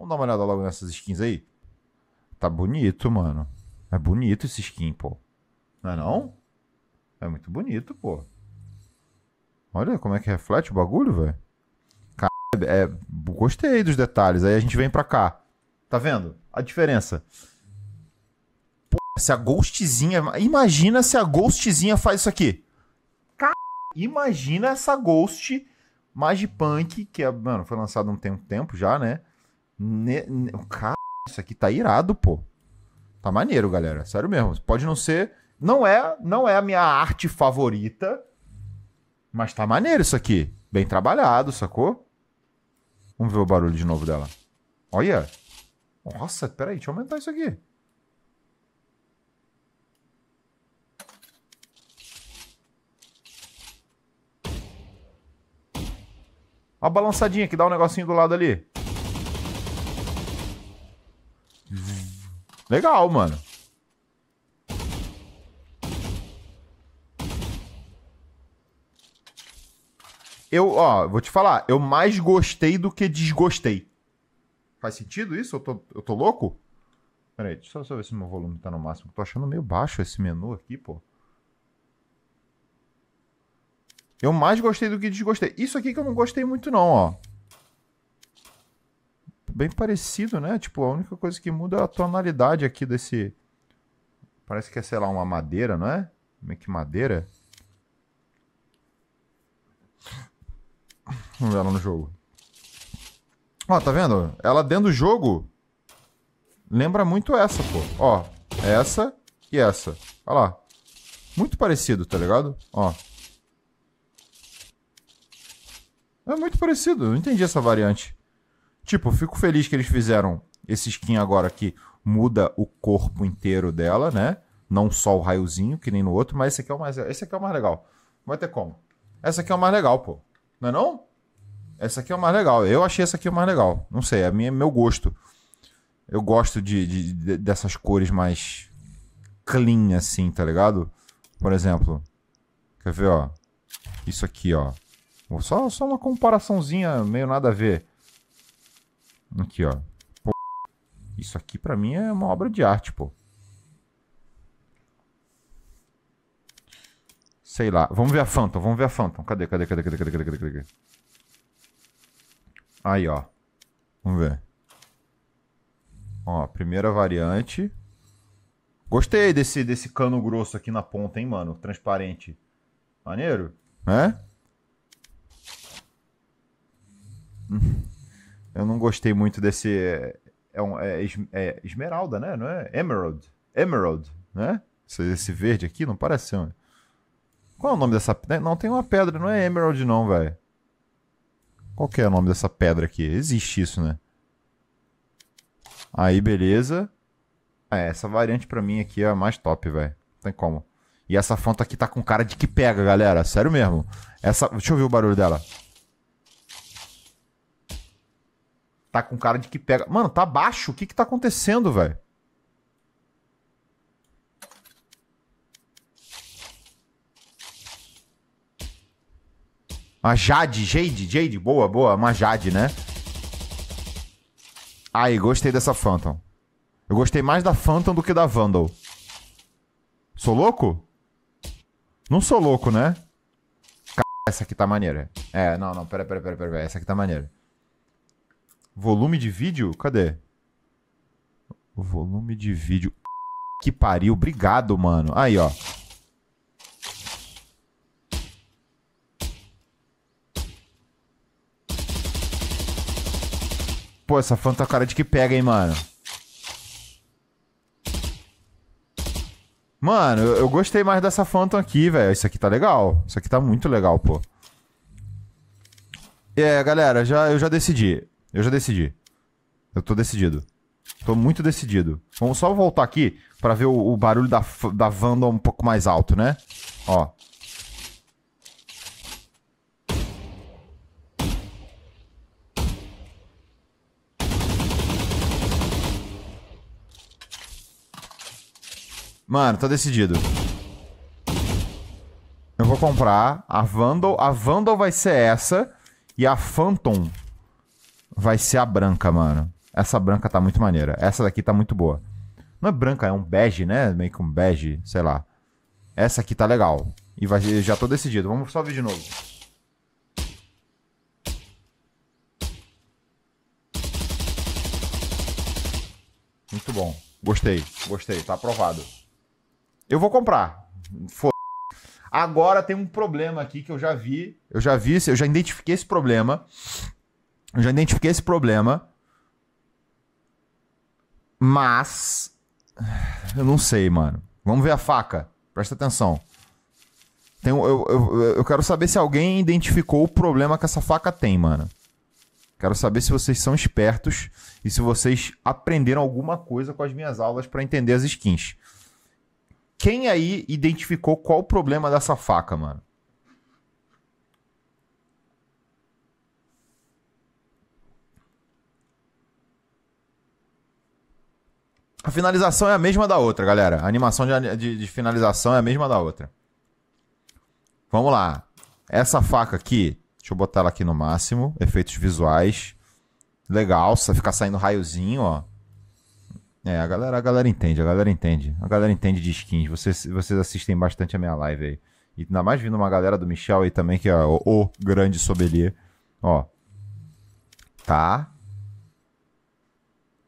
Vamos dar uma olhada logo nessas skins aí. Tá bonito, mano. É bonito esse skin, pô. Não é não? É muito bonito, pô. Olha como é que reflete o bagulho, velho. É, gostei dos detalhes. Aí a gente vem pra cá. Tá vendo? A diferença. Pô, se a Ghostzinha... Imagina se a Ghostzinha faz isso aqui. Imagina essa Ghost Magipunk, que é, mano, foi lançado há um tempo, tempo já, né? Ne... Cara, isso aqui tá irado, pô. Tá maneiro, galera. Sério mesmo. Pode não ser. Não é, não é a minha arte favorita. Mas tá maneiro isso aqui. Bem trabalhado, sacou? Vamos ver o barulho de novo dela. Olha. Nossa, peraí, deixa eu aumentar isso aqui. Uma balançadinha que dá um negocinho do lado ali. Legal, mano. Eu, ó, vou te falar, eu mais gostei do que desgostei. Faz sentido isso? Eu tô, eu tô louco? Peraí, deixa eu só ver se meu volume tá no máximo. Eu tô achando meio baixo esse menu aqui, pô. Eu mais gostei do que desgostei. Isso aqui que eu não gostei muito, não, ó bem parecido, né? Tipo, a única coisa que muda é a tonalidade aqui desse. Parece que é, sei lá, uma madeira, não é? é que madeira. Vamos ver ela no jogo. Ó, tá vendo? Ela dentro do jogo lembra muito essa, pô. Ó, é essa e essa. Olha lá. Muito parecido, tá ligado? Ó. É muito parecido. Eu não entendi essa variante. Tipo, fico feliz que eles fizeram esse skin agora que muda o corpo inteiro dela, né? Não só o raiozinho, que nem no outro, mas esse aqui é o mais, esse aqui é o mais legal. Vai ter como. Essa aqui é o mais legal, pô. Não é não? Essa aqui é o mais legal. Eu achei essa aqui o mais legal. Não sei, é minha, é meu gosto. Eu gosto de, de, de, dessas cores mais clean, assim, tá ligado? Por exemplo, quer ver, ó? Isso aqui, ó. Só, só uma comparaçãozinha meio nada a ver. Aqui, ó. Pô, isso aqui para mim é uma obra de arte, pô. Sei lá. Vamos ver a Phantom, vamos ver a Phantom. Cadê, cadê, cadê, cadê, cadê, cadê, cadê, cadê? Aí, ó. Vamos ver. Ó, primeira variante. Gostei desse, desse cano grosso aqui na ponta, hein, mano? Transparente. Maneiro, né? Eu não gostei muito desse. É, é um, é, é esmeralda, né? Não é? Emerald. Emerald, né? Esse, esse verde aqui não parece ser. Um... Qual é o nome dessa Não, tem uma pedra, não é Emerald, não, velho. Qual que é o nome dessa pedra aqui? Existe isso, né? Aí, beleza. É, essa variante pra mim aqui é a mais top, velho. Não tem como. E essa fonte aqui tá com cara de que pega, galera. Sério mesmo. Essa... Deixa eu ouvir o barulho dela. Tá com cara de que pega. Mano, tá baixo. O que que tá acontecendo, velho? Uma Jade, Jade, Jade, boa, boa, uma Jade, né? Aí, gostei dessa Phantom. Eu gostei mais da Phantom do que da Vandal. Sou louco? Não sou louco, né? Essa aqui tá maneira. É, não, não, pera, pera, pera, pera, essa aqui tá maneira. Volume de vídeo? Cadê? O volume de vídeo. Que pariu. Obrigado, mano. Aí, ó. Pô, essa fanta tá cara de que pega, hein, mano. Mano, eu, eu, gostei mais dessa Phantom aqui, velho. Isso aqui tá legal. Isso aqui tá muito legal, pô. É, galera, já, eu já decidi. Eu já decidi. Eu tô decidido. Tô muito decidido. Vamos só voltar aqui pra ver o, o barulho da, da Wanda um pouco mais alto, né? Ó. Mano, tá decidido. Eu vou comprar a Vandal. A Vandal vai ser essa. E a Phantom vai ser a branca, mano. Essa branca tá muito maneira. Essa daqui tá muito boa. Não é branca, é um bege, né? Meio que um bege, sei lá. Essa aqui tá legal. E vai, já tô decidido. Vamos só ver de novo. Muito bom. Gostei, gostei. Tá aprovado. Eu vou comprar. Foda. Agora tem um problema aqui que eu já vi. Eu já vi, eu já identifiquei esse problema. Eu já identifiquei esse problema. Mas. Eu não sei, mano. Vamos ver a faca. Presta atenção. Tem, eu, eu, eu quero saber se alguém identificou o problema que essa faca tem, mano. Quero saber se vocês são espertos e se vocês aprenderam alguma coisa com as minhas aulas para entender as skins. Quem aí identificou qual o problema dessa faca, mano? A finalização é a mesma da outra, galera. A animação de, de, de finalização é a mesma da outra. Vamos lá. Essa faca aqui, deixa eu botar ela aqui no máximo. Efeitos visuais. Legal, só ficar saindo raiozinho, ó. É, a galera, a galera entende, a galera entende. A galera entende de skins. Vocês, vocês assistem bastante a minha live aí. E ainda mais vindo uma galera do Michel aí também, que é o, o grande Sobelier, Ó. Tá.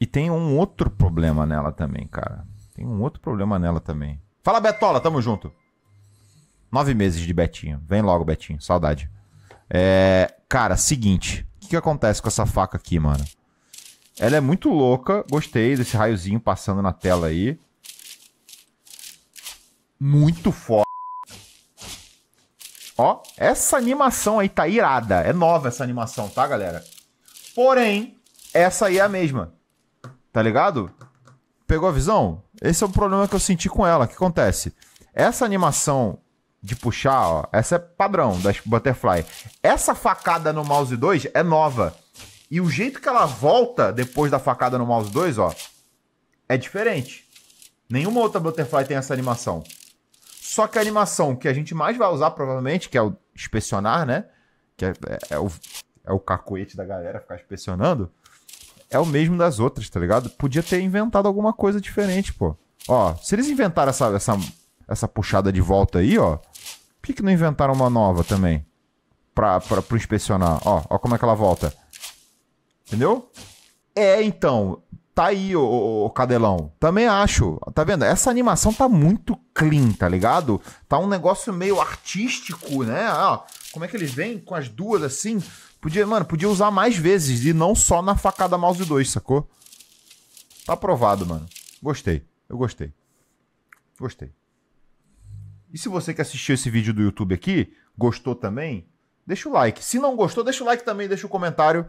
E tem um outro problema nela também, cara. Tem um outro problema nela também. Fala, Betola, tamo junto. Nove meses de Betinho. Vem logo, Betinho. Saudade. É, cara, seguinte. O que, que acontece com essa faca aqui, mano? Ela é muito louca. Gostei desse raiozinho passando na tela aí. Muito foda. Ó, essa animação aí tá irada. É nova essa animação, tá, galera? Porém, essa aí é a mesma. Tá ligado? Pegou a visão? Esse é o problema que eu senti com ela. O que acontece? Essa animação de puxar, ó, essa é padrão das Butterfly. Essa facada no mouse 2 é nova. E o jeito que ela volta depois da facada no mouse 2, ó, é diferente. Nenhuma outra Butterfly tem essa animação. Só que a animação que a gente mais vai usar, provavelmente, que é o inspecionar, né? Que é, é, é o, é o cacoete da galera ficar inspecionando é o mesmo das outras, tá ligado? Podia ter inventado alguma coisa diferente, pô. Ó, se eles inventaram essa, essa, essa puxada de volta aí, ó, por que, não inventaram uma nova também? Pra, pra, pro inspecionar. Ó, ó como é que ela volta. Entendeu? É, então. Tá aí, ô, ô, Cadelão. Também acho. Tá vendo? Essa animação tá muito clean, tá ligado? Tá um negócio meio artístico, né? Ah, ó, como é que eles vêm com as duas assim? Podia, mano, podia usar mais vezes e não só na facada mouse 2, sacou? Tá aprovado, mano. Gostei. Eu gostei. Gostei. E se você que assistiu esse vídeo do YouTube aqui, gostou também, deixa o like. Se não gostou, deixa o like também, deixa o comentário